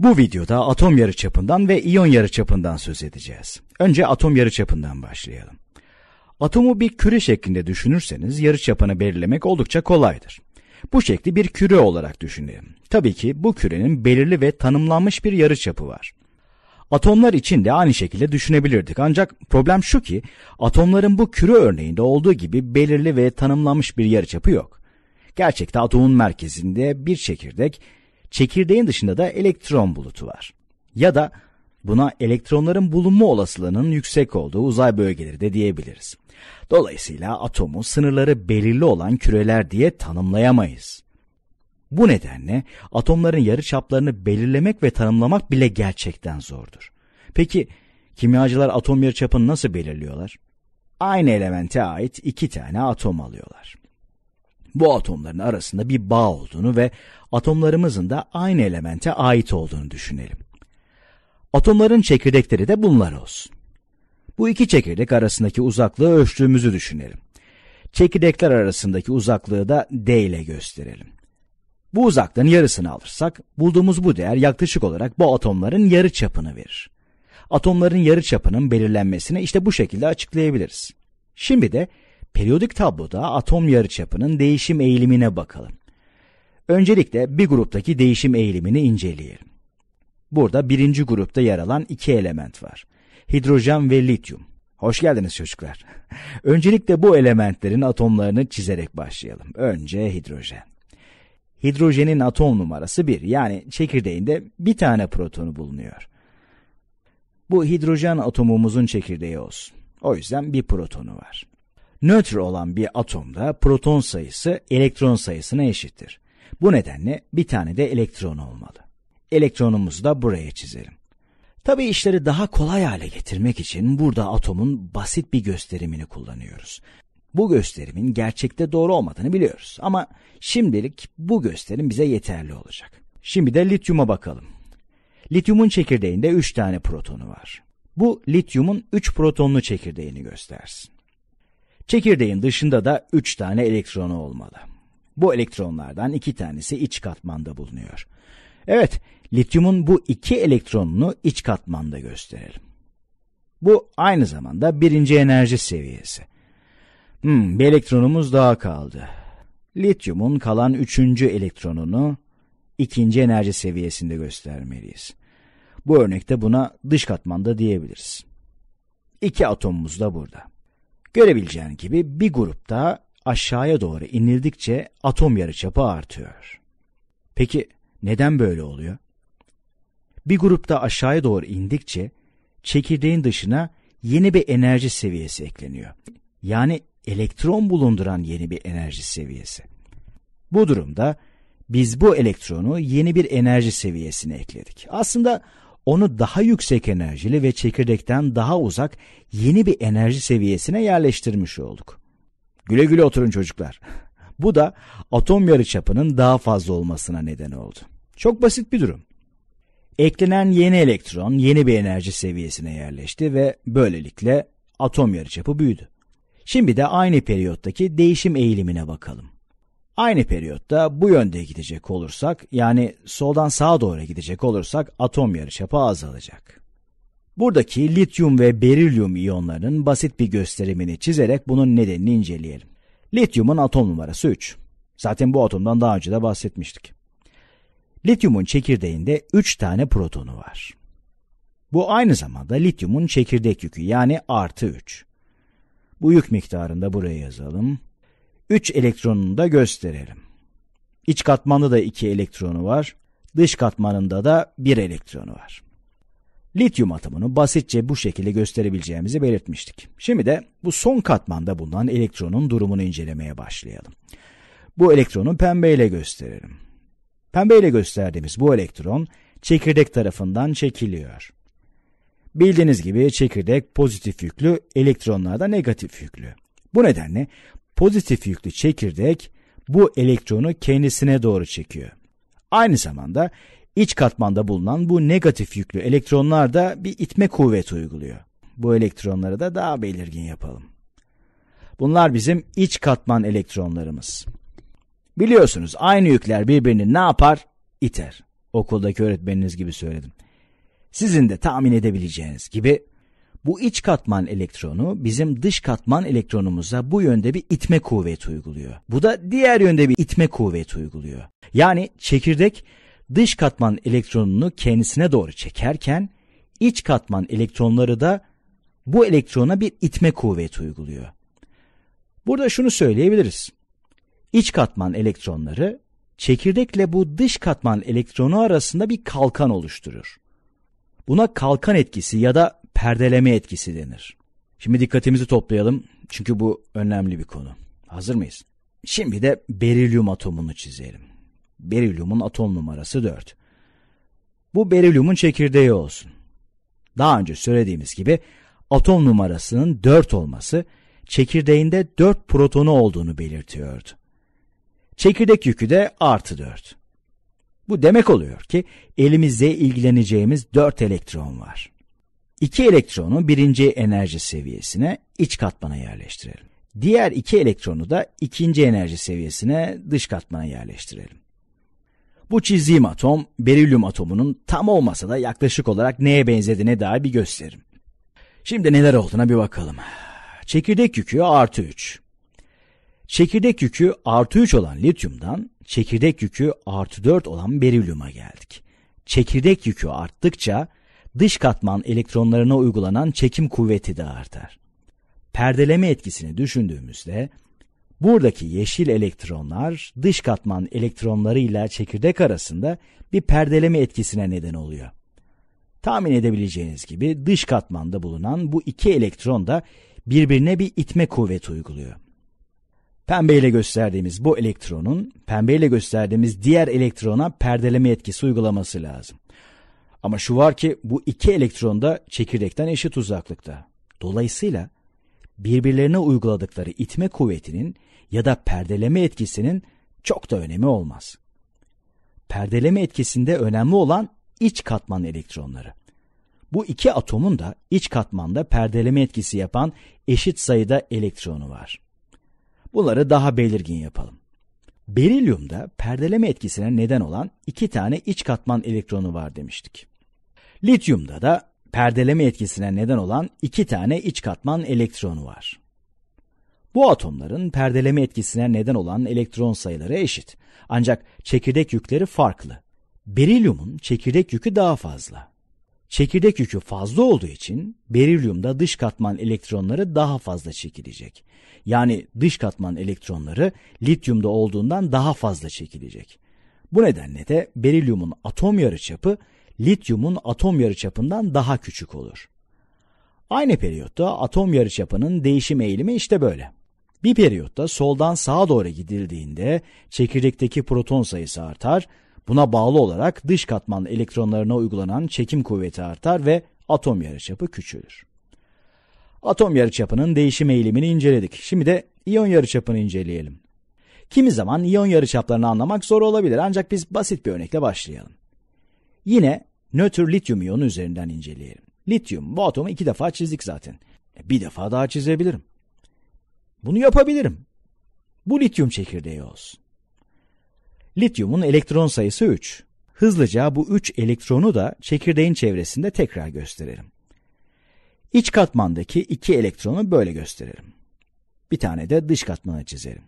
Bu videoda atom yarıçapından ve iyon yarıçapından söz edeceğiz. Önce atom yarıçapından başlayalım. Atomu bir küre şeklinde düşünürseniz yarıçapını belirlemek oldukça kolaydır. Bu şekli bir küre olarak düşünelim. Tabii ki bu kürenin belirli ve tanımlanmış bir yarıçapı var. Atomlar için de aynı şekilde düşünebilirdik ancak problem şu ki atomların bu küre örneğinde olduğu gibi belirli ve tanımlanmış bir yarıçapı yok. Gerçekte atomun merkezinde bir çekirdek Çekirdeğin dışında da elektron bulutu var. Ya da buna elektronların bulunma olasılığının yüksek olduğu uzay bölgeleri de diyebiliriz. Dolayısıyla atomu sınırları belirli olan küreler diye tanımlayamayız. Bu nedenle atomların yarıçaplarını belirlemek ve tanımlamak bile gerçekten zordur. Peki kimyacılar atom yarıçapını nasıl belirliyorlar? Aynı elemente ait iki tane atom alıyorlar bu atomların arasında bir bağ olduğunu ve atomlarımızın da aynı elemente ait olduğunu düşünelim. Atomların çekirdekleri de bunlar olsun. Bu iki çekirdek arasındaki uzaklığı ölçtüğümüzü düşünelim. Çekirdekler arasındaki uzaklığı da d ile gösterelim. Bu uzaklığın yarısını alırsak bulduğumuz bu değer yaklaşık olarak bu atomların yarı çapını verir. Atomların yarı çapının belirlenmesini işte bu şekilde açıklayabiliriz. Şimdi de Periyodik tabloda atom yarıçapının değişim eğilimine bakalım. Öncelikle bir gruptaki değişim eğilimini inceleyelim. Burada birinci grupta yer alan iki element var. Hidrojen ve lityum. Hoş geldiniz çocuklar. Öncelikle bu elementlerin atomlarını çizerek başlayalım. Önce hidrojen. Hidrojenin atom numarası 1 yani çekirdeğinde bir tane protonu bulunuyor. Bu hidrojen atomumuzun çekirdeği olsun. O yüzden bir protonu var. Nötr olan bir atomda proton sayısı elektron sayısına eşittir. Bu nedenle bir tane de elektron olmalı. Elektronumuzu da buraya çizelim. Tabi işleri daha kolay hale getirmek için burada atomun basit bir gösterimini kullanıyoruz. Bu gösterimin gerçekte doğru olmadığını biliyoruz ama şimdilik bu gösterim bize yeterli olacak. Şimdi de lityuma bakalım. Lityumun çekirdeğinde 3 tane protonu var. Bu lityumun 3 protonlu çekirdeğini göstersin. Çekirdeğin dışında da 3 tane elektronu olmalı. Bu elektronlardan 2 tanesi iç katmanda bulunuyor. Evet, lityumun bu iki elektronunu iç katmanda gösterelim. Bu aynı zamanda birinci enerji seviyesi. Hmm, bir elektronumuz daha kaldı. Lityumun kalan üçüncü elektronunu ikinci enerji seviyesinde göstermeliyiz. Bu örnekte buna dış katmanda diyebiliriz. İki atomumuz da burada. Görebileceğin gibi bir grupta aşağıya doğru inildikçe atom yarıçapı artıyor. Peki neden böyle oluyor? Bir grupta aşağıya doğru indikçe çekirdeğin dışına yeni bir enerji seviyesi ekleniyor. Yani elektron bulunduran yeni bir enerji seviyesi. Bu durumda biz bu elektronu yeni bir enerji seviyesine ekledik. Aslında onu daha yüksek enerjili ve çekirdekten daha uzak yeni bir enerji seviyesine yerleştirmiş olduk. Güle güle oturun çocuklar. Bu da atom yarıçapının daha fazla olmasına neden oldu. Çok basit bir durum. Eklenen yeni elektron yeni bir enerji seviyesine yerleşti ve böylelikle atom yarıçapı büyüdü. Şimdi de aynı periyottaki değişim eğilimine bakalım. Aynı periyotta bu yönde gidecek olursak, yani soldan sağa doğru gidecek olursak atom yarıçapı azalacak. Buradaki lityum ve berilyum iyonlarının basit bir gösterimini çizerek bunun nedenini inceleyelim. Lityumun atom numarası 3. Zaten bu atomdan daha önce de bahsetmiştik. Lityumun çekirdeğinde 3 tane protonu var. Bu aynı zamanda lityumun çekirdek yükü yani artı 3. Bu yük miktarını da buraya yazalım. 3 elektronunu da gösterelim. İç katmanı da 2 elektronu var. Dış katmanında da 1 elektronu var. Lityum atomunu basitçe bu şekilde gösterebileceğimizi belirtmiştik. Şimdi de bu son katmanda bulunan elektronun durumunu incelemeye başlayalım. Bu elektronu pembeyle gösterelim. Pembeyle gösterdiğimiz bu elektron çekirdek tarafından çekiliyor. Bildiğiniz gibi çekirdek pozitif yüklü, elektronlar da negatif yüklü. Bu nedenle pozitif yüklü çekirdek bu elektronu kendisine doğru çekiyor. Aynı zamanda iç katmanda bulunan bu negatif yüklü elektronlar da bir itme kuvvet uyguluyor. Bu elektronları da daha belirgin yapalım. Bunlar bizim iç katman elektronlarımız. Biliyorsunuz aynı yükler birbirini ne yapar? İter. Okuldaki öğretmeniniz gibi söyledim. Sizin de tahmin edebileceğiniz gibi bu iç katman elektronu bizim dış katman elektronumuza bu yönde bir itme kuvveti uyguluyor. Bu da diğer yönde bir itme kuvveti uyguluyor. Yani çekirdek dış katman elektronunu kendisine doğru çekerken iç katman elektronları da bu elektrona bir itme kuvveti uyguluyor. Burada şunu söyleyebiliriz. İç katman elektronları çekirdekle bu dış katman elektronu arasında bir kalkan oluşturur. Buna kalkan etkisi ya da perdeleme etkisi denir. Şimdi dikkatimizi toplayalım çünkü bu önemli bir konu. Hazır mıyız? Şimdi de berilyum atomunu çizelim. Berilyumun atom numarası 4. Bu berilyumun çekirdeği olsun. Daha önce söylediğimiz gibi atom numarasının 4 olması çekirdeğinde 4 protonu olduğunu belirtiyordu. Çekirdek yükü de artı 4. Bu demek oluyor ki elimizde ilgileneceğimiz 4 elektron var. İki elektronu birinci enerji seviyesine iç katmana yerleştirelim. Diğer iki elektronu da ikinci enerji seviyesine dış katmana yerleştirelim. Bu çizdiğim atom, berilyum atomunun tam olmasa da yaklaşık olarak neye benzediğine dair bir gösterim. Şimdi neler olduğuna bir bakalım. Çekirdek yükü artı 3. Çekirdek yükü artı 3 olan lityumdan çekirdek yükü artı 4 olan berilyuma geldik. Çekirdek yükü arttıkça dış katman elektronlarına uygulanan çekim kuvveti de artar. Perdeleme etkisini düşündüğümüzde buradaki yeşil elektronlar dış katman elektronlarıyla çekirdek arasında bir perdeleme etkisine neden oluyor. Tahmin edebileceğiniz gibi dış katmanda bulunan bu iki elektron da birbirine bir itme kuvveti uyguluyor. Pembe ile gösterdiğimiz bu elektronun pembe ile gösterdiğimiz diğer elektrona perdeleme etkisi uygulaması lazım. Ama şu var ki bu iki elektron da çekirdekten eşit uzaklıkta. Dolayısıyla birbirlerine uyguladıkları itme kuvvetinin ya da perdeleme etkisinin çok da önemi olmaz. Perdeleme etkisinde önemli olan iç katman elektronları. Bu iki atomun da iç katmanda perdeleme etkisi yapan eşit sayıda elektronu var. Bunları daha belirgin yapalım. Berilyumda perdeleme etkisine neden olan iki tane iç katman elektronu var demiştik. Lityumda da perdeleme etkisine neden olan iki tane iç katman elektronu var. Bu atomların perdeleme etkisine neden olan elektron sayıları eşit. Ancak çekirdek yükleri farklı. Berilyumun çekirdek yükü daha fazla. Çekirdek yükü fazla olduğu için berilyumda dış katman elektronları daha fazla çekilecek. Yani dış katman elektronları lityumda olduğundan daha fazla çekilecek. Bu nedenle de berilyumun atom yarıçapı lityumun atom yarıçapından daha küçük olur. Aynı periyotta atom yarıçapının değişim eğilimi işte böyle. Bir periyotta soldan sağa doğru gidildiğinde çekirdekteki proton sayısı artar, buna bağlı olarak dış katman elektronlarına uygulanan çekim kuvveti artar ve atom yarıçapı küçülür. Atom yarıçapının değişim eğilimini inceledik. Şimdi de iyon yarıçapını inceleyelim. Kimi zaman iyon yarıçaplarını anlamak zor olabilir ancak biz basit bir örnekle başlayalım. Yine Nötr lityum iyonu üzerinden inceleyelim. Lityum bu atomu iki defa çizdik zaten. E, bir defa daha çizebilirim. Bunu yapabilirim. Bu lityum çekirdeği olsun. Lityumun elektron sayısı 3. Hızlıca bu 3 elektronu da çekirdeğin çevresinde tekrar gösterelim. İç katmandaki 2 elektronu böyle gösterelim. Bir tane de dış katmana çizelim.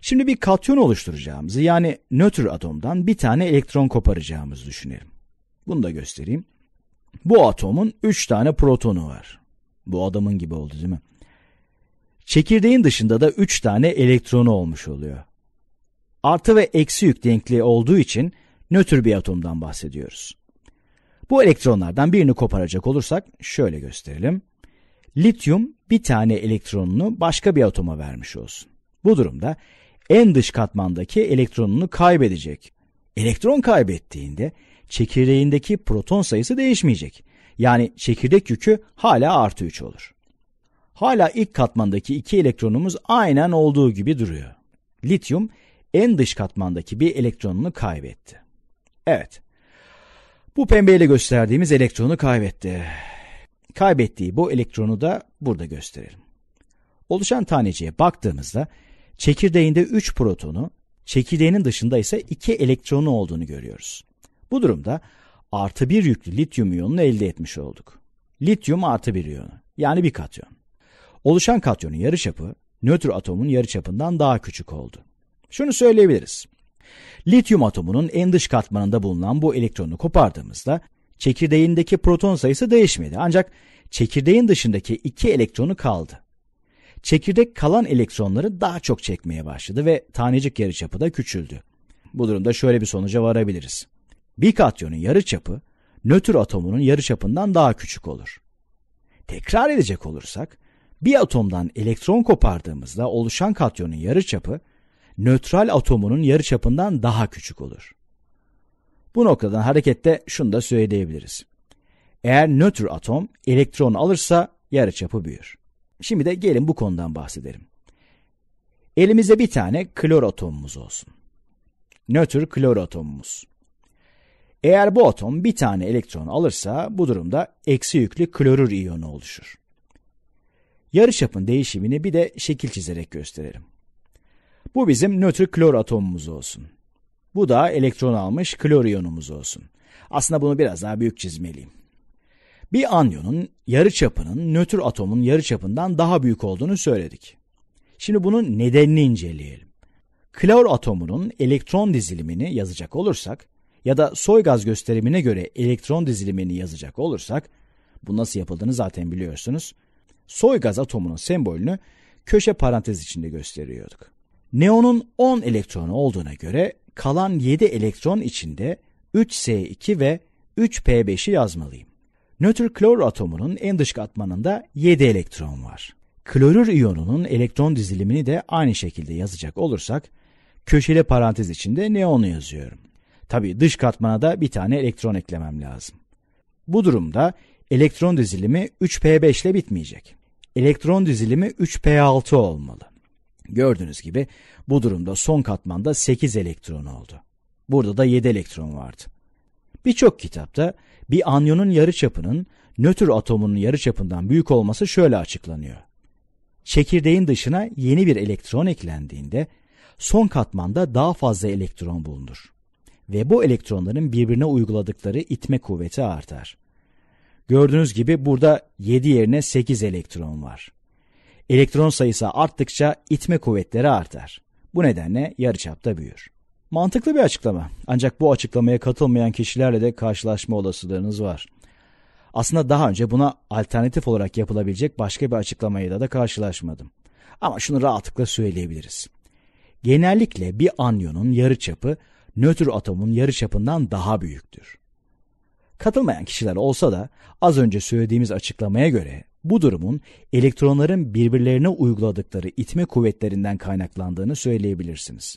Şimdi bir katyon oluşturacağımızı yani nötr atomdan bir tane elektron koparacağımızı düşünelim. Bunu da göstereyim. Bu atomun 3 tane protonu var. Bu adamın gibi oldu değil mi? Çekirdeğin dışında da 3 tane elektronu olmuş oluyor. Artı ve eksi yük denkliği olduğu için nötr bir atomdan bahsediyoruz. Bu elektronlardan birini koparacak olursak şöyle gösterelim. Lityum bir tane elektronunu başka bir atoma vermiş olsun. Bu durumda en dış katmandaki elektronunu kaybedecek. Elektron kaybettiğinde çekirdeğindeki proton sayısı değişmeyecek. Yani çekirdek yükü hala artı 3 olur. Hala ilk katmandaki iki elektronumuz aynen olduğu gibi duruyor. Lityum en dış katmandaki bir elektronunu kaybetti. Evet, bu pembeyle gösterdiğimiz elektronu kaybetti. Kaybettiği bu elektronu da burada gösterelim. Oluşan taneciğe baktığımızda çekirdeğinde 3 protonu, çekirdeğinin dışında ise 2 elektronu olduğunu görüyoruz. Bu durumda artı bir yüklü lityum iyonunu elde etmiş olduk. Lityum artı bir iyonu yani bir katyon. Oluşan katyonun yarıçapı nötr atomun yarıçapından daha küçük oldu. Şunu söyleyebiliriz. Lityum atomunun en dış katmanında bulunan bu elektronu kopardığımızda çekirdeğindeki proton sayısı değişmedi ancak çekirdeğin dışındaki iki elektronu kaldı. Çekirdek kalan elektronları daha çok çekmeye başladı ve tanecik yarıçapı da küçüldü. Bu durumda şöyle bir sonuca varabiliriz. Bir katyonun yarıçapı nötr atomunun yarıçapından daha küçük olur. Tekrar edecek olursak bir atomdan elektron kopardığımızda oluşan katyonun yarıçapı nötral atomunun yarıçapından daha küçük olur. Bu noktadan harekette şunu da söyleyebiliriz. Eğer nötr atom elektron alırsa yarıçapı büyür. Şimdi de gelin bu konudan bahsedelim. Elimizde bir tane klor atomumuz olsun. Nötr klor atomumuz. Eğer bu atom bir tane elektron alırsa bu durumda eksi yüklü klorür iyonu oluşur. Yarıçapın değişimini bir de şekil çizerek gösterelim. Bu bizim nötr klor atomumuz olsun. Bu da elektron almış klor iyonumuz olsun. Aslında bunu biraz daha büyük çizmeliyim. Bir anyonun yarıçapının nötr atomun yarıçapından daha büyük olduğunu söyledik. Şimdi bunun nedenini inceleyelim. Klor atomunun elektron dizilimini yazacak olursak ya da soy gaz gösterimine göre elektron dizilimini yazacak olursak, bu nasıl yapıldığını zaten biliyorsunuz, soy gaz atomunun sembolünü köşe parantez içinde gösteriyorduk. Neonun 10 elektronu olduğuna göre kalan 7 elektron içinde 3S2 ve 3P5'i yazmalıyım. Nötr klor atomunun en dış katmanında 7 elektron var. Klorür iyonunun elektron dizilimini de aynı şekilde yazacak olursak köşeli parantez içinde neonu yazıyorum. Tabi dış katmana da bir tane elektron eklemem lazım. Bu durumda elektron dizilimi 3p5 ile bitmeyecek. Elektron dizilimi 3p6 olmalı. Gördüğünüz gibi bu durumda son katmanda 8 elektron oldu. Burada da 7 elektron vardı. Birçok kitapta bir anyonun yarıçapının nötr atomunun yarıçapından büyük olması şöyle açıklanıyor. Çekirdeğin dışına yeni bir elektron eklendiğinde son katmanda daha fazla elektron bulunur ve bu elektronların birbirine uyguladıkları itme kuvveti artar. Gördüğünüz gibi burada 7 yerine 8 elektron var. Elektron sayısı arttıkça itme kuvvetleri artar. Bu nedenle yarıçapta büyür. Mantıklı bir açıklama. Ancak bu açıklamaya katılmayan kişilerle de karşılaşma olasılığınız var. Aslında daha önce buna alternatif olarak yapılabilecek başka bir açıklamayla da da karşılaşmadım. Ama şunu rahatlıkla söyleyebiliriz. Genellikle bir anyonun yarıçapı nötr atomun yarıçapından daha büyüktür. Katılmayan kişiler olsa da az önce söylediğimiz açıklamaya göre bu durumun elektronların birbirlerine uyguladıkları itme kuvvetlerinden kaynaklandığını söyleyebilirsiniz.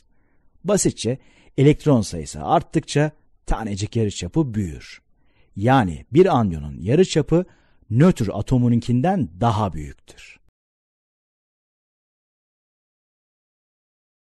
Basitçe elektron sayısı arttıkça tanecik yarıçapı büyür. Yani bir anyonun yarıçapı nötr atomununkinden daha büyüktür.